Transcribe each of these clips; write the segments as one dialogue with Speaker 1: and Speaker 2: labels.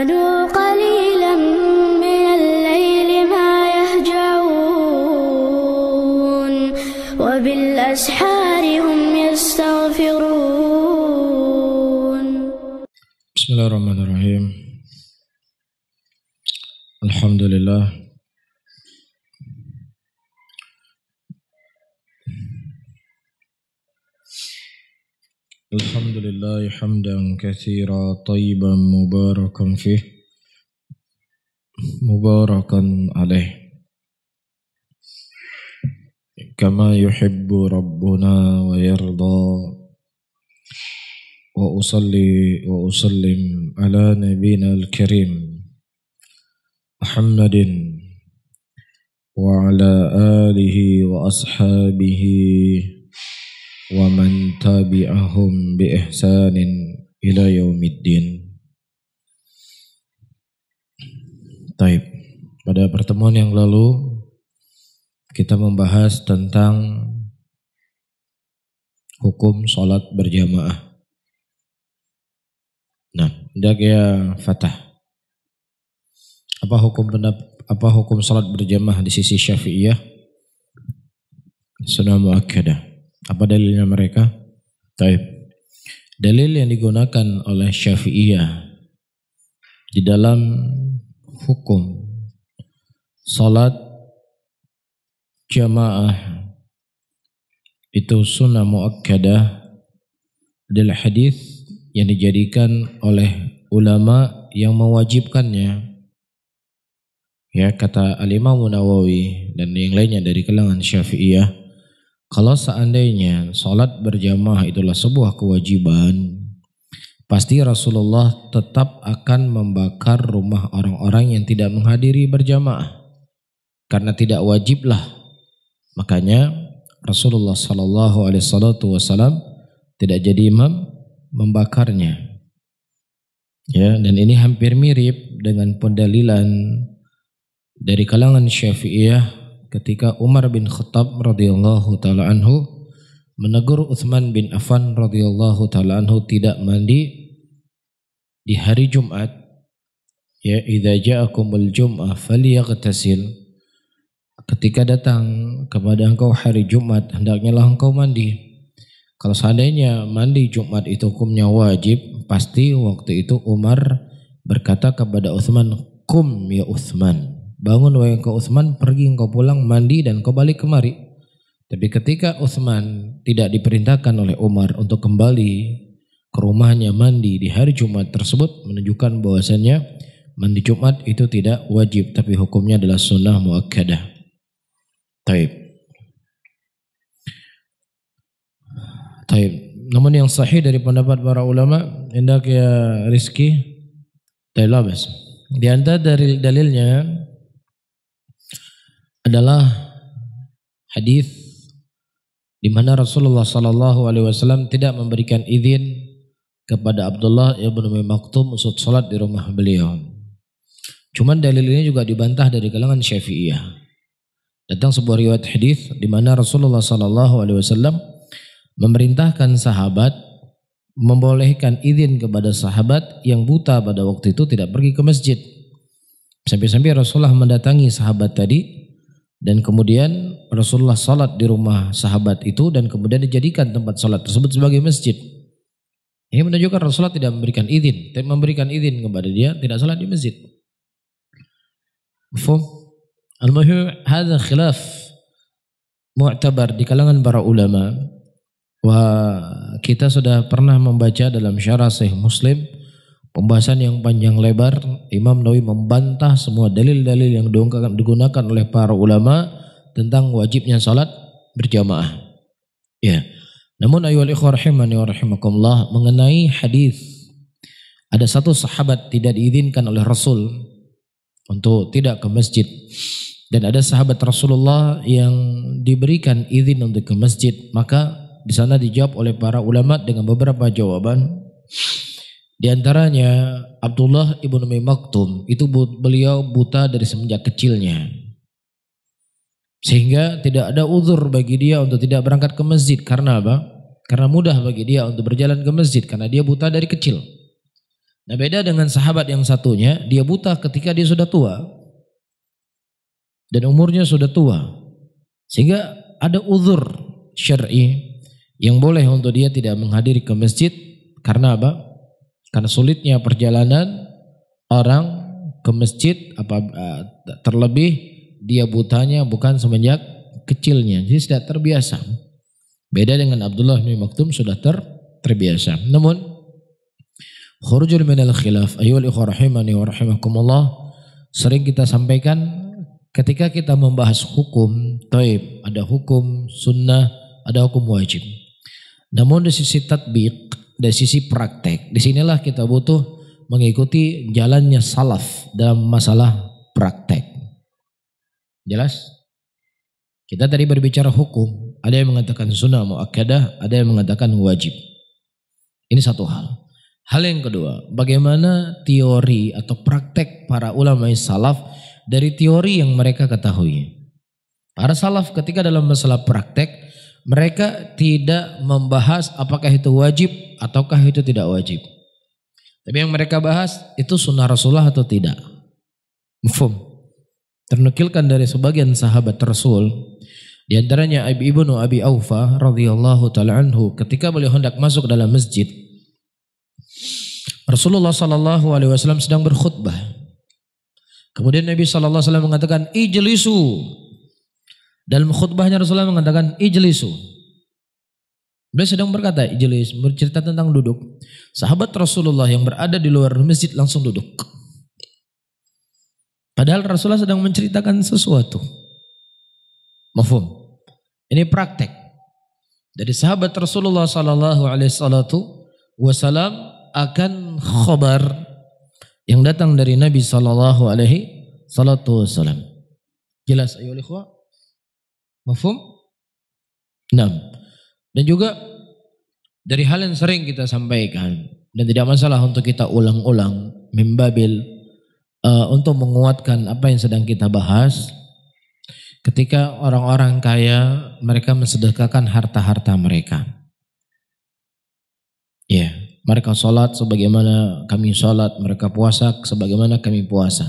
Speaker 1: كانوا قليلا من الليل ما يهجعون وبالأسحار هم يستغفرون بسم الله الرحمن الرحيم لله حمدا كثيرا طيبا مباركا فيه مباركا عليه كما يحب ربنا ويرضى وأصلي وأسلم على نبينا الكريم محمد وعلى آله وأصحابه ومن تبعهم بإحسان إلى يوم الدين طيب pada pertemuan yang lalu kita membahas tentang hukum sholat berjamaah. Nah, hendak ya fatah. Apa hukum apa hukum sholat berjamaah di sisi syafi'iyah? Sunnah muakkadah. Apa dalilnya mereka? Taib. Dalil yang digunakan oleh Syafi'iyah di dalam hukum salat jamaah itu sunnah muakkadah adalah hadis yang dijadikan oleh ulama yang mewajibkannya ya kata al-Imam Nawawi dan yang lainnya dari kalangan Syafi'iyah kalau seandainya sholat berjamaah itulah sebuah kewajiban, pasti Rasulullah tetap akan membakar rumah orang-orang yang tidak menghadiri berjamaah karena tidak wajiblah makanya Rasulullah Shallallahu Alaihi Wasallam tidak jadi imam membakarnya ya dan ini hampir mirip dengan pendalilan dari kalangan Syafi'iyah ketika Umar bin Khattab radhiyallahu taala anhu menegur Utsman bin Affan radhiyallahu taala anhu tidak mandi di hari Jumat ya idza ja'akumul jum'ah falyaghtasil ketika datang kepada engkau hari Jumat hendaknya lah engkau mandi kalau seandainya mandi Jumat itu hukumnya wajib pasti waktu itu Umar berkata kepada Utsman kum ya Utsman Bangun wahai engkau Utsman, pergi engkau pulang, mandi dan kau balik kemari. Tapi ketika Utsman tidak diperintahkan oleh Umar untuk kembali ke rumahnya mandi di hari Jumat tersebut menunjukkan bahwasannya mandi Jumat itu tidak wajib tapi hukumnya adalah sunnah muakkadah. Taib. Taib. Namun yang sahih dari pendapat para ulama hendak ya rizki taib Di antara dari dalilnya adalah hadis di mana Rasulullah Sallallahu Alaihi Wasallam tidak memberikan izin kepada Abdullah ibnu Maktum usut sholat di rumah beliau. Cuman dalil ini juga dibantah dari kalangan Syafi'iyah. Datang sebuah riwayat hadis di mana Rasulullah Sallallahu Alaihi Wasallam memerintahkan sahabat membolehkan izin kepada sahabat yang buta pada waktu itu tidak pergi ke masjid. Sampai-sampai Rasulullah mendatangi sahabat tadi dan kemudian Rasulullah salat di rumah sahabat itu dan kemudian dijadikan tempat salat tersebut sebagai masjid. Ini menunjukkan Rasulullah tidak memberikan izin, tidak memberikan izin kepada dia tidak salat di masjid. Mufhum? Al-muhim hadza khilaf mu'tabar di kalangan para ulama. Wah, kita sudah pernah membaca dalam syarah Sahih Muslim Pembahasan yang panjang lebar, Imam Nawawi membantah semua dalil-dalil yang digunakan oleh para ulama tentang wajibnya salat berjamaah. Ya. Namun ayu ikhwar rahimani wa rahimakumullah mengenai hadis ada satu sahabat tidak diizinkan oleh Rasul untuk tidak ke masjid dan ada sahabat Rasulullah yang diberikan izin untuk ke masjid maka di sana dijawab oleh para ulama dengan beberapa jawaban. Di antaranya Abdullah ibnu Maktum itu beliau buta dari semenjak kecilnya. Sehingga tidak ada uzur bagi dia untuk tidak berangkat ke masjid karena apa? Karena mudah bagi dia untuk berjalan ke masjid karena dia buta dari kecil. Nah beda dengan sahabat yang satunya, dia buta ketika dia sudah tua. Dan umurnya sudah tua. Sehingga ada uzur syar'i yang boleh untuk dia tidak menghadiri ke masjid karena apa? Karena sulitnya perjalanan orang ke masjid apa eh, terlebih dia butanya bukan semenjak kecilnya. Jadi sudah terbiasa. Beda dengan Abdullah bin Maktum sudah ter, terbiasa. Namun khurujul minal khilaf ayyul ikhwah rahimani wa rahimakumullah sering kita sampaikan ketika kita membahas hukum taib ada hukum sunnah ada hukum wajib. Namun di sisi tatbik dari sisi praktek. Disinilah kita butuh mengikuti jalannya salaf dalam masalah praktek. Jelas? Kita tadi berbicara hukum, ada yang mengatakan sunnah muakkadah, ada yang mengatakan wajib. Ini satu hal. Hal yang kedua, bagaimana teori atau praktek para ulama salaf dari teori yang mereka ketahui. Para salaf ketika dalam masalah praktek, mereka tidak membahas apakah itu wajib ataukah itu tidak wajib. Tapi yang mereka bahas itu sunnah Rasulullah atau tidak. Mufum. Ternukilkan dari sebagian sahabat Rasul. Di antaranya Abi Ibnu Abi Aufa radhiyallahu taala anhu ketika beliau hendak masuk dalam masjid. Rasulullah sallallahu alaihi wasallam sedang berkhutbah. Kemudian Nabi sallallahu alaihi wasallam mengatakan, "Ijlisu dalam khutbahnya Rasulullah mengatakan ijlisu. Beliau sedang berkata ijlis, bercerita tentang duduk. Sahabat Rasulullah yang berada di luar masjid langsung duduk. Padahal Rasulullah sedang menceritakan sesuatu. Mafhum. Ini praktek. Dari sahabat Rasulullah sallallahu alaihi wasallam akan khobar yang datang dari Nabi sallallahu alaihi salatu wasallam. Jelas ayo ikhwah? Mafhum? Nah. Dan juga dari hal yang sering kita sampaikan dan tidak masalah untuk kita ulang-ulang membabil uh, eh, untuk menguatkan apa yang sedang kita bahas ketika orang-orang kaya mereka mensedekahkan harta-harta mereka. Ya, yeah. mereka sholat sebagaimana kami sholat, mereka puasa sebagaimana kami puasa.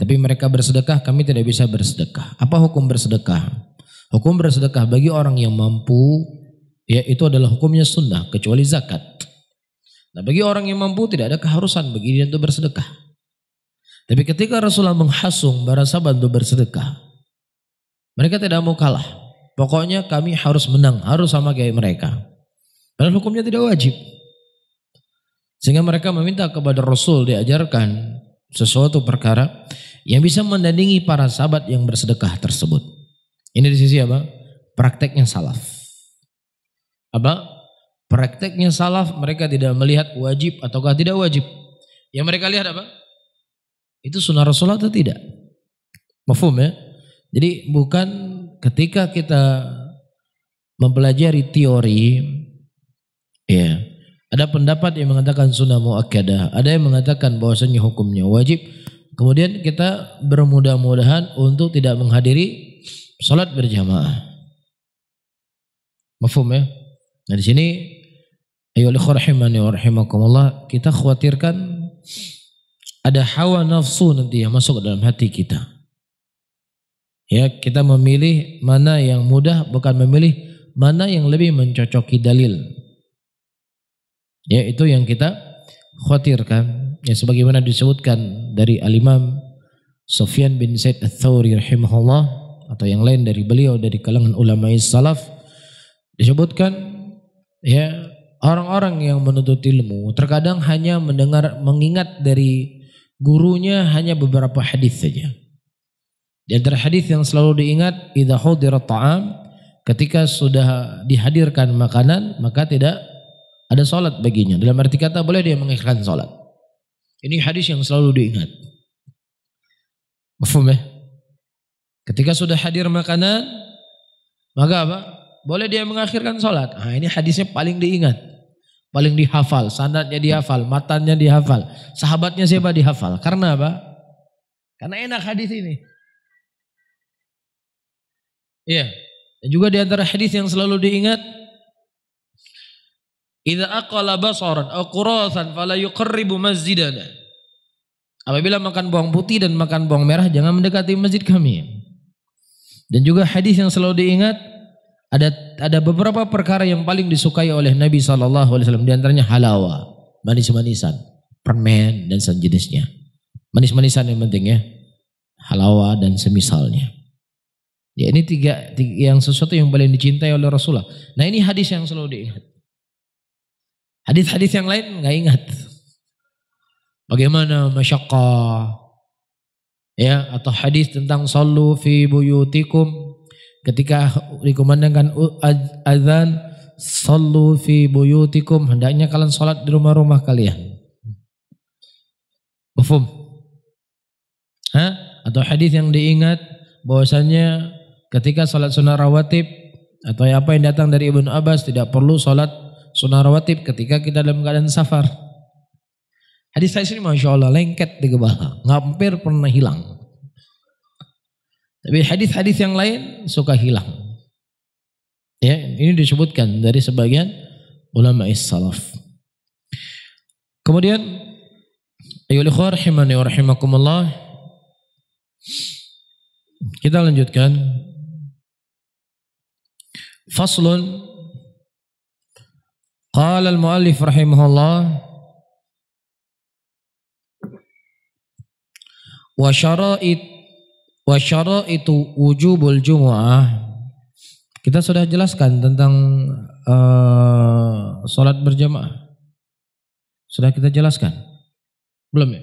Speaker 1: Tapi mereka bersedekah, kami tidak bisa bersedekah. Apa hukum bersedekah? Hukum bersedekah bagi orang yang mampu ya itu adalah hukumnya sunnah kecuali zakat. Nah bagi orang yang mampu tidak ada keharusan bagi dia untuk bersedekah. Tapi ketika Rasulullah menghasung para sahabat untuk bersedekah, mereka tidak mau kalah. Pokoknya kami harus menang, harus sama kayak mereka. Padahal hukumnya tidak wajib. Sehingga mereka meminta kepada Rasul diajarkan sesuatu perkara yang bisa menandingi para sahabat yang bersedekah tersebut. Ini di sisi apa? Prakteknya salaf. Apa? Prakteknya salaf mereka tidak melihat wajib ataukah tidak wajib. Yang mereka lihat apa? Itu sunnah Rasulullah atau tidak? Mafum ya? Jadi bukan ketika kita mempelajari teori ya ada pendapat yang mengatakan sunnah muakkadah, ada yang mengatakan bahwasanya hukumnya wajib. Kemudian kita bermudah-mudahan untuk tidak menghadiri Salat berjamaah. Mafhum ya? Nah di sini ayo rahimani wa rahimakumullah kita khawatirkan ada hawa nafsu nanti yang masuk dalam hati kita. Ya, kita memilih mana yang mudah bukan memilih mana yang lebih mencocoki dalil. Ya, itu yang kita khawatirkan. Ya, sebagaimana disebutkan dari Al-Imam Sufyan bin Said Al-Thawri rahimahullah atau yang lain dari beliau dari kalangan ulama salaf disebutkan ya orang-orang yang menuntut ilmu terkadang hanya mendengar mengingat dari gurunya hanya beberapa hadis saja. Di antara hadis yang selalu diingat idza hudira ta'am ketika sudah dihadirkan makanan maka tidak ada sholat baginya. Dalam arti kata boleh dia mengikhlaskan sholat. Ini hadis yang selalu diingat. Mufum ya? Ketika sudah hadir makanan, maka apa? Boleh dia mengakhirkan sholat. Nah, ini hadisnya paling diingat. Paling dihafal, sanatnya dihafal, matanya dihafal. Sahabatnya siapa dihafal? Karena apa? Karena enak hadis ini. Iya. Dan juga di antara hadis yang selalu diingat, Iza aqala basaran aqurasan fala yuqarribu masjidana. Apabila makan bawang putih dan makan bawang merah jangan mendekati masjid kami. Dan juga hadis yang selalu diingat ada ada beberapa perkara yang paling disukai oleh Nabi Shallallahu Alaihi Wasallam di antaranya halawa, manis-manisan, permen dan sejenisnya. Manis-manisan yang penting ya, halawa dan semisalnya. Ya, ini tiga, tiga yang sesuatu yang paling dicintai oleh Rasulullah. Nah ini hadis yang selalu diingat. Hadis-hadis yang lain nggak ingat. Bagaimana masyakah, ya atau hadis tentang sallu fi buyutikum ketika dikumandangkan azan sallu fi buyutikum hendaknya kalian salat di rumah-rumah kalian. Mafhum? ha? Atau hadis yang diingat bahwasanya ketika salat sunnah rawatib atau apa yang datang dari Ibnu Abbas tidak perlu salat sunnah rawatib ketika kita dalam keadaan safar. Hadis saya ini Masya Allah lengket di kepala. Hampir pernah hilang. Tapi hadis-hadis yang lain suka hilang. Ya, ini disebutkan dari sebagian ulama salaf. Kemudian rahimakumullah. Kita lanjutkan. Faslun qala al-muallif rahimahullah wa itu wa syara'itu wujubul jumu'ah kita sudah jelaskan tentang uh, salat berjamaah sudah kita jelaskan belum ya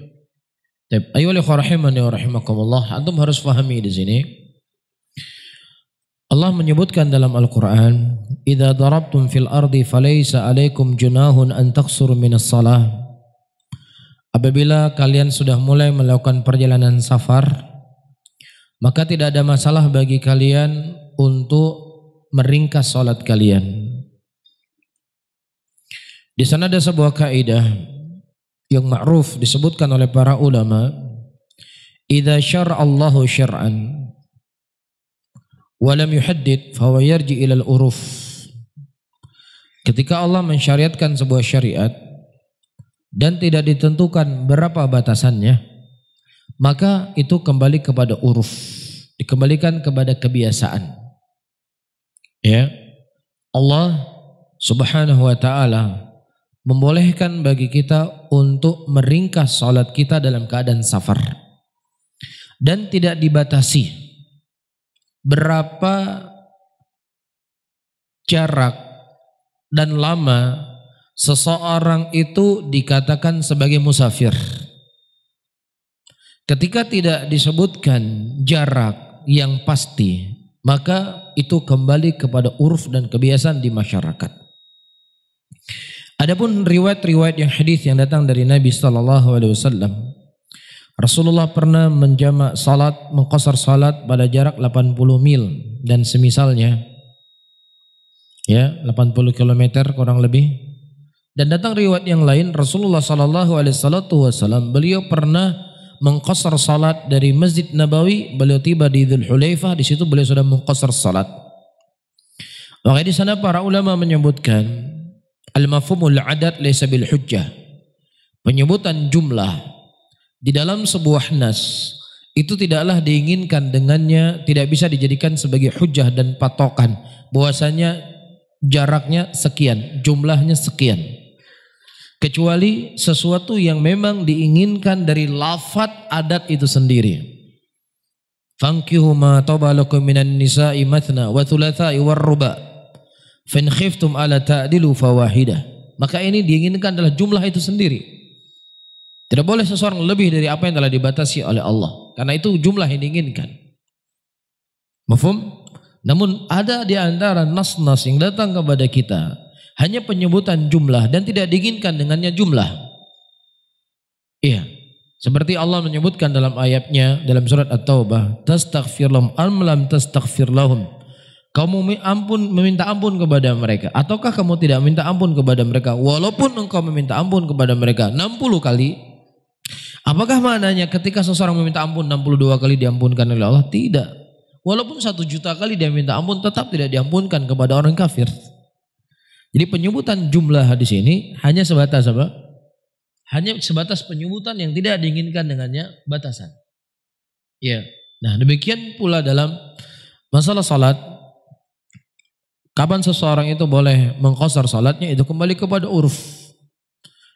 Speaker 1: Tapi ayo li rahimani wa rahimakumullah antum harus fahami di sini Allah menyebutkan dalam Al-Qur'an idza darabtum fil ardi falaysa alaikum junahun an taqsuru minas salah Apabila kalian sudah mulai melakukan perjalanan safar, maka tidak ada masalah bagi kalian untuk meringkas sholat kalian. Di sana ada sebuah kaidah yang ma'ruf disebutkan oleh para ulama, syar Allahu syar'an wa lam yuhaddid fa uruf Ketika Allah mensyariatkan sebuah syariat, dan tidak ditentukan berapa batasannya, maka itu kembali kepada uruf, dikembalikan kepada kebiasaan. Ya, Allah Subhanahu wa taala membolehkan bagi kita untuk meringkas salat kita dalam keadaan safar dan tidak dibatasi berapa jarak dan lama seseorang itu dikatakan sebagai musafir. Ketika tidak disebutkan jarak yang pasti, maka itu kembali kepada uruf dan kebiasaan di masyarakat. Adapun riwayat-riwayat yang hadis yang datang dari Nabi Shallallahu Alaihi Wasallam, Rasulullah pernah menjamak salat, mengkosar salat pada jarak 80 mil dan semisalnya, ya 80 km kurang lebih dan datang riwayat yang lain Rasulullah Shallallahu Alaihi Wasallam beliau pernah mengkosor salat dari Masjid Nabawi beliau tiba di Dhul Hulaifah di situ beliau sudah mengkosor salat. Maka di sana para ulama menyebutkan al-mafhumul adat le sabil hujjah. Penyebutan jumlah di dalam sebuah nas itu tidaklah diinginkan dengannya tidak bisa dijadikan sebagai hujah dan patokan bahwasanya jaraknya sekian, jumlahnya sekian kecuali sesuatu yang memang diinginkan dari lafat adat itu sendiri. Fankihuma tabalakum minan nisa'i mathna wa thulatha'i warruba. Fin khiftum ala ta'dilu fawahidah. Maka ini diinginkan adalah jumlah itu sendiri. Tidak boleh seseorang lebih dari apa yang telah dibatasi oleh Allah. Karena itu jumlah yang diinginkan. Mufum. Namun ada di antara nas-nas yang datang kepada kita hanya penyebutan jumlah dan tidak diinginkan dengannya jumlah. Iya. Seperti Allah menyebutkan dalam ayatnya dalam surat At-Taubah, "Tastaghfir lahum am lam tastaghfir lahum." Kamu ampun meminta ampun kepada mereka ataukah kamu tidak minta ampun kepada mereka walaupun engkau meminta ampun kepada mereka 60 kali? Apakah maknanya ketika seseorang meminta ampun 62 kali diampunkan oleh Allah? Tidak. Walaupun satu juta kali dia minta ampun tetap tidak diampunkan kepada orang kafir. Jadi penyebutan jumlah hadis ini hanya sebatas apa? Hanya sebatas penyebutan yang tidak diinginkan dengannya batasan. Ya. Nah, demikian pula dalam masalah salat kapan seseorang itu boleh mengkosar salatnya itu kembali kepada uruf.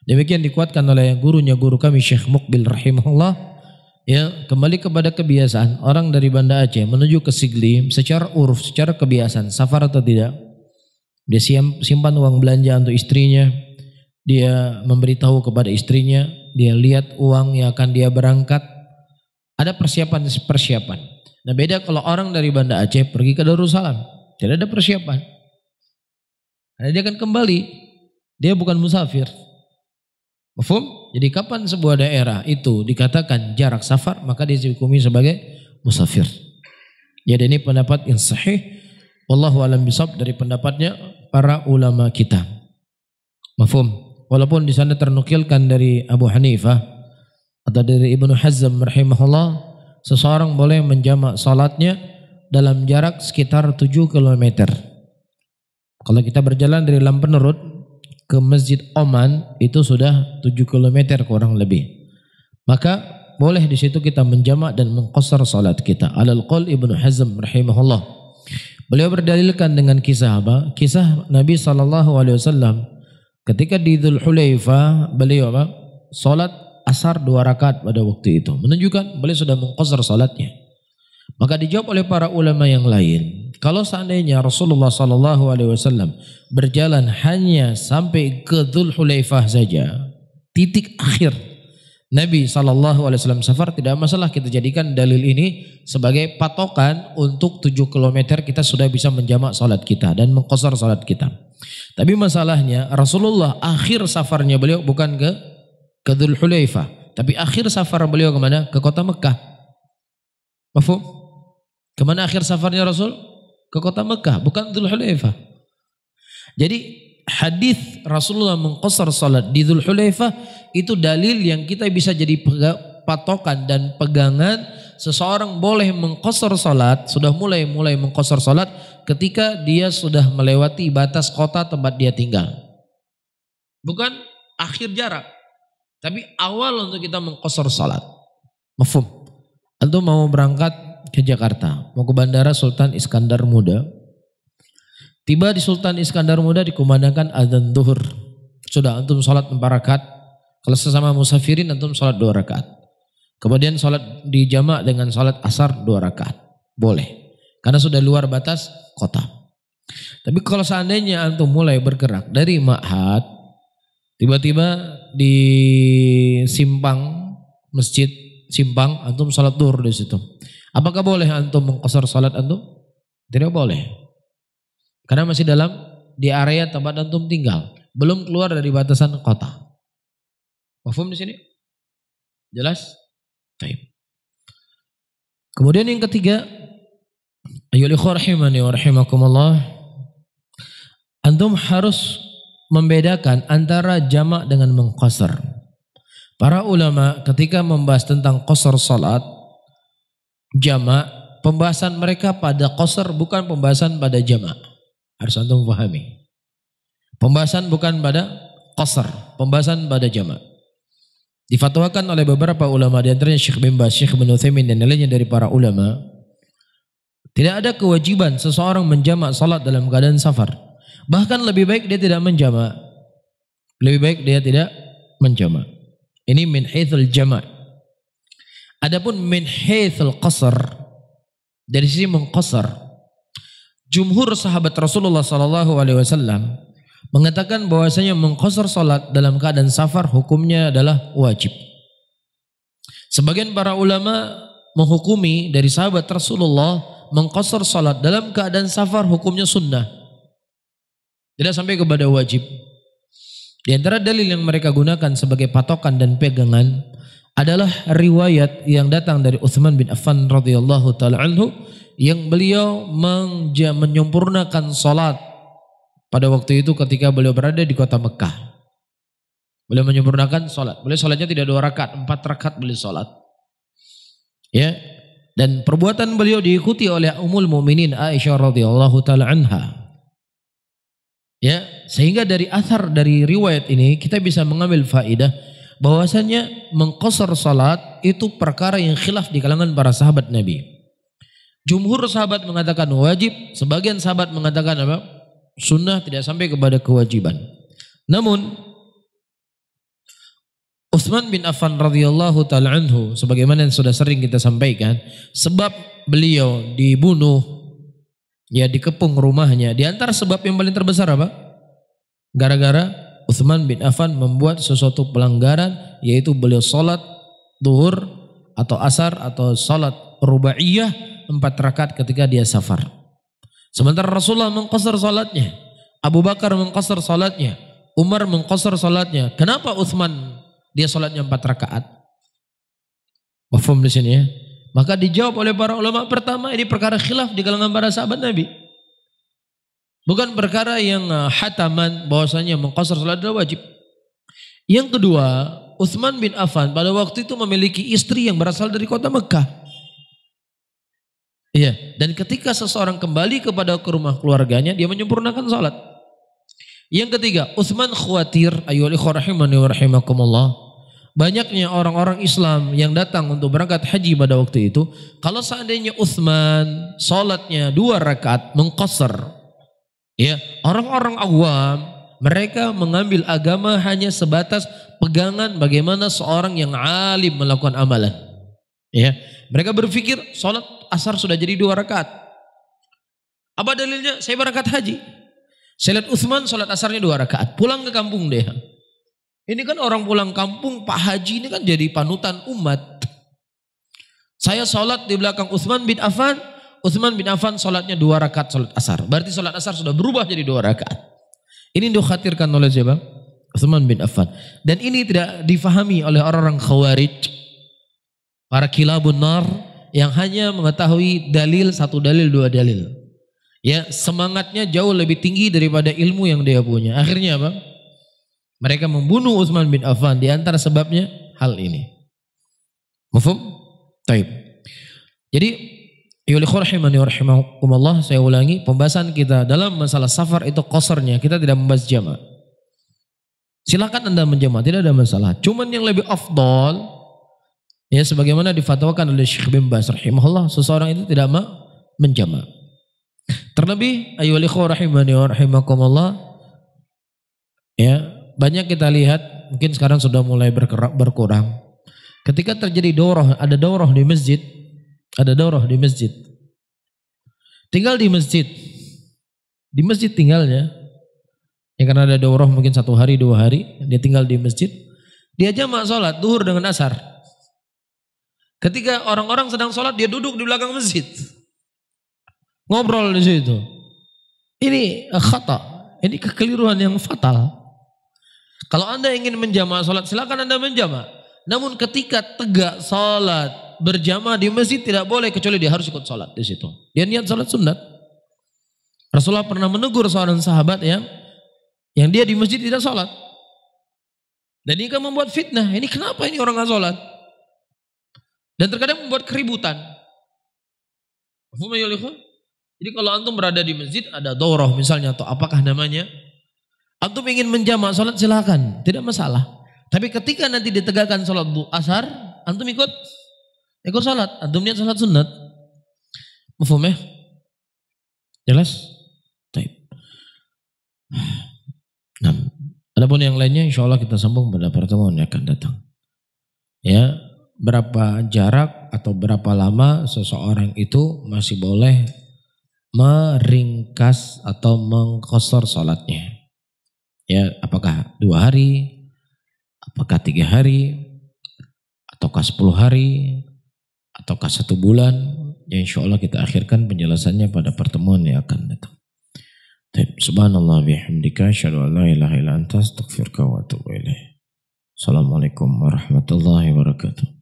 Speaker 1: Demikian dikuatkan oleh gurunya guru kami Syekh Mukbil rahimahullah. Ya, kembali kepada kebiasaan orang dari Banda Aceh menuju ke Siglim secara uruf, secara kebiasaan, safar atau tidak dia simpan uang belanja untuk istrinya. Dia memberitahu kepada istrinya, dia lihat uang yang akan dia berangkat. Ada persiapan-persiapan. Nah beda kalau orang dari Banda Aceh pergi ke Darussalam. Tidak ada persiapan. Karena dia akan kembali. Dia bukan musafir. Mafum? Jadi kapan sebuah daerah itu dikatakan jarak safar maka dihukumi sebagai musafir. Jadi ini pendapat yang sahih Wallahu alam bisab dari pendapatnya para ulama kita. Mafhum. Walaupun di sana ternukilkan dari Abu Hanifah atau dari Ibnu Hazm rahimahullah, seseorang boleh menjamak salatnya dalam jarak sekitar 7 km. Kalau kita berjalan dari Lampenerut ke Masjid Oman itu sudah 7 km kurang lebih. Maka boleh di situ kita menjamak dan mengkosar salat kita. Alal qol Ibnu Hazm rahimahullah. Beliau berdalilkan dengan kisah apa? Kisah Nabi Shallallahu Alaihi Wasallam ketika di Dhul Hulaifa beliau apa? Salat asar dua rakaat pada waktu itu menunjukkan beliau sudah mengkosor salatnya. Maka dijawab oleh para ulama yang lain, kalau seandainya Rasulullah Shallallahu Alaihi Wasallam berjalan hanya sampai ke Dhul Hulaifah saja, titik akhir Nabi saw safar tidak masalah kita jadikan dalil ini sebagai patokan untuk 7 km kita sudah bisa menjamak salat kita dan mengkosar salat kita. Tapi masalahnya Rasulullah akhir safarnya beliau bukan ke ke Dhul Hulaifah, tapi akhir safar beliau kemana? Ke kota Mekah. Mahfum? Kemana akhir safarnya Rasul? Ke kota Mekah, bukan Dhul Hulaifah. Jadi hadis Rasulullah mengkosor salat di Dhul itu dalil yang kita bisa jadi patokan dan pegangan seseorang boleh mengkosor salat sudah mulai mulai mengkosor salat ketika dia sudah melewati batas kota tempat dia tinggal bukan akhir jarak tapi awal untuk kita mengkosor salat mafhum antum mau berangkat ke Jakarta mau ke bandara Sultan Iskandar Muda Tiba di Sultan Iskandar Muda dikumandangkan adzan duhur. Sudah antum sholat empat rakaat. Kalau sesama musafirin antum sholat dua rakaat. Kemudian sholat di jama' dengan sholat asar dua rakaat. Boleh. Karena sudah luar batas kota. Tapi kalau seandainya antum mulai bergerak dari Ma'had, tiba-tiba di simpang masjid simpang antum sholat duhur di situ. Apakah boleh antum mengkosor sholat antum? Tidak boleh. Karena masih dalam di area tempat antum tinggal, belum keluar dari batasan kota. Mafhum di sini? Jelas? Baik. Kemudian yang ketiga, ayo rahimani wa rahimakumullah. Antum harus membedakan antara jamak dengan mengkosar. Para ulama ketika membahas tentang kosor salat, jamak, pembahasan mereka pada kosor bukan pembahasan pada jamak. Harus antum memahami. Pembahasan bukan pada qasar, pembahasan pada jamak. Difatwakan oleh beberapa ulama di antaranya Syekh bin Bas, Syekh bin Utsaimin dan lainnya dari para ulama. Tidak ada kewajiban seseorang menjamak salat dalam keadaan safar. Bahkan lebih baik dia tidak menjamak. Lebih baik dia tidak menjamak. Ini min haitsul jamak. Adapun min haitsul qasar dari sisi mengqasar jumhur sahabat Rasulullah Sallallahu Alaihi Wasallam mengatakan bahwasanya mengkosor salat dalam keadaan safar hukumnya adalah wajib. Sebagian para ulama menghukumi dari sahabat Rasulullah mengkosor salat dalam keadaan safar hukumnya sunnah. Tidak sampai kepada wajib. Di antara dalil yang mereka gunakan sebagai patokan dan pegangan adalah riwayat yang datang dari Uthman bin Affan radhiyallahu taala anhu yang beliau menyempurnakan salat pada waktu itu ketika beliau berada di kota Mekah. Beliau menyempurnakan salat. Beliau salatnya tidak dua rakaat, empat rakaat beliau salat. Ya. Dan perbuatan beliau diikuti oleh umul muminin Aisyah radhiyallahu taala anha. Ya, sehingga dari athar dari riwayat ini kita bisa mengambil faidah bahwasanya mengkosor salat itu perkara yang khilaf di kalangan para sahabat Nabi. Jumhur sahabat mengatakan wajib, sebagian sahabat mengatakan apa? Sunnah tidak sampai kepada kewajiban. Namun Utsman bin Affan radhiyallahu taala anhu sebagaimana yang sudah sering kita sampaikan, sebab beliau dibunuh ya dikepung rumahnya. Di antara sebab yang paling terbesar apa? Gara-gara Utsman bin Affan membuat sesuatu pelanggaran yaitu beliau salat duhur atau asar atau salat rubaiyah empat rakaat ketika dia safar. Sementara Rasulullah mengkosor salatnya. Abu Bakar mengkosor salatnya. Umar mengkosor salatnya. Kenapa Uthman dia salatnya empat rakaat? Wafum di sini ya. Maka dijawab oleh para ulama pertama ini perkara khilaf di kalangan para sahabat Nabi. Bukan perkara yang uh, hataman bahwasanya mengkosor salat adalah wajib. Yang kedua, Uthman bin Affan pada waktu itu memiliki istri yang berasal dari kota Mekah. Iya, dan ketika seseorang kembali kepada ke rumah keluarganya, dia menyempurnakan sholat. Yang ketiga, Utsman khawatir ayyuhal Banyaknya orang-orang Islam yang datang untuk berangkat haji pada waktu itu, kalau seandainya Utsman sholatnya dua rakaat mengkosar, ya orang-orang awam mereka mengambil agama hanya sebatas pegangan bagaimana seorang yang alim melakukan amalan. Ya, mereka berpikir sholat asar sudah jadi dua rakaat. Apa dalilnya? Saya berangkat haji. Saya lihat Uthman sholat asarnya dua rakaat. Pulang ke kampung deh. Ini kan orang pulang kampung Pak Haji ini kan jadi panutan umat. Saya sholat di belakang Uthman bin Affan. Uthman bin Affan sholatnya dua rakaat sholat asar. Berarti sholat asar sudah berubah jadi dua rakaat. Ini dikhawatirkan oleh siapa? Uthman bin Affan. Dan ini tidak difahami oleh orang-orang khawarij Para kilabun nar yang hanya mengetahui dalil satu dalil dua dalil. Ya, semangatnya jauh lebih tinggi daripada ilmu yang dia punya. Akhirnya apa? Mereka membunuh Utsman bin Affan di antara sebabnya hal ini. Mufum? Taib. Jadi, yulikhurahimani ya rahimakumullah, saya ulangi, pembahasan kita dalam masalah safar itu kosernya, kita tidak membahas jama'. silahkan Anda menjama, tidak ada masalah. Cuman yang lebih afdol Ya sebagaimana difatwakan oleh Syekh bin Bas rahimahullah seseorang itu tidak ma menjama. Terlebih ayyuhal ikhwah rahimani wa rahimakumullah ya banyak kita lihat mungkin sekarang sudah mulai berkerak, berkurang. Ketika terjadi daurah, ada daurah di masjid, ada daurah di masjid. Tinggal di masjid. Di masjid tinggalnya. Ya karena ada daurah mungkin satu hari, dua hari. Dia tinggal di masjid. Dia jamak sholat, duhur dengan asar. Ketika orang-orang sedang sholat, dia duduk di belakang masjid. Ngobrol di situ. Ini khata. Ini kekeliruan yang fatal. Kalau anda ingin menjama sholat, silakan anda menjama. Namun ketika tegak sholat, berjamaah di masjid tidak boleh kecuali dia harus ikut sholat di situ. Dia niat sholat sunat. Rasulullah pernah menegur seorang sahabat yang yang dia di masjid tidak sholat. Dan ini kan membuat fitnah. Ini kenapa ini orang nggak sholat? Dan terkadang membuat keributan. Ya, Jadi kalau antum berada di masjid ada daurah misalnya atau apakah namanya. Antum ingin menjamak sholat silahkan, tidak masalah. Tapi ketika nanti ditegakkan sholat asar, antum ikut ikut sholat. Antum niat sholat sunat. Mufum ya? Jelas? Taib. Nah, adapun yang lainnya insya Allah kita sambung pada pertemuan yang akan datang. Ya, berapa jarak atau berapa lama seseorang itu masih boleh meringkas atau mengkosor sholatnya. Ya, apakah dua hari, apakah tiga hari, ataukah sepuluh hari, ataukah satu bulan. Ya insya Allah kita akhirkan penjelasannya pada pertemuan yang akan datang. subhanallah bihamdika, syadu an la ilaha illa anta, Assalamualaikum warahmatullahi wabarakatuh.